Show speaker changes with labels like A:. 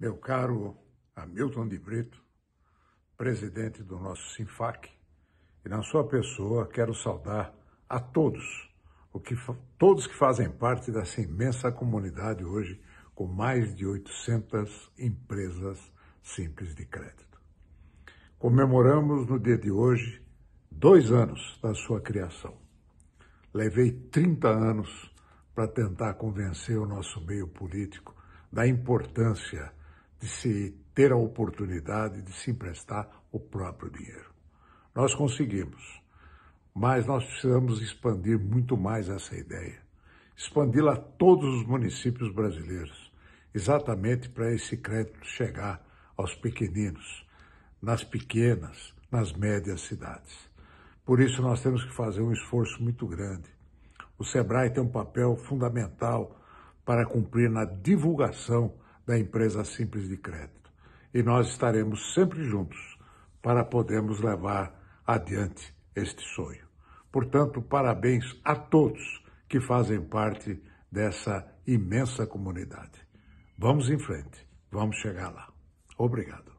A: Meu caro Hamilton de Brito, presidente do nosso SINFAC, e na sua pessoa quero saudar a todos, o que, todos que fazem parte dessa imensa comunidade hoje, com mais de 800 empresas simples de crédito. Comemoramos no dia de hoje dois anos da sua criação. Levei 30 anos para tentar convencer o nosso meio político da importância de se ter a oportunidade de se emprestar o próprio dinheiro. Nós conseguimos, mas nós precisamos expandir muito mais essa ideia, expandi-la a todos os municípios brasileiros, exatamente para esse crédito chegar aos pequeninos, nas pequenas, nas médias cidades. Por isso nós temos que fazer um esforço muito grande. O Sebrae tem um papel fundamental para cumprir na divulgação da empresa Simples de Crédito. E nós estaremos sempre juntos para podermos levar adiante este sonho. Portanto, parabéns a todos que fazem parte dessa imensa comunidade. Vamos em frente, vamos chegar lá. Obrigado.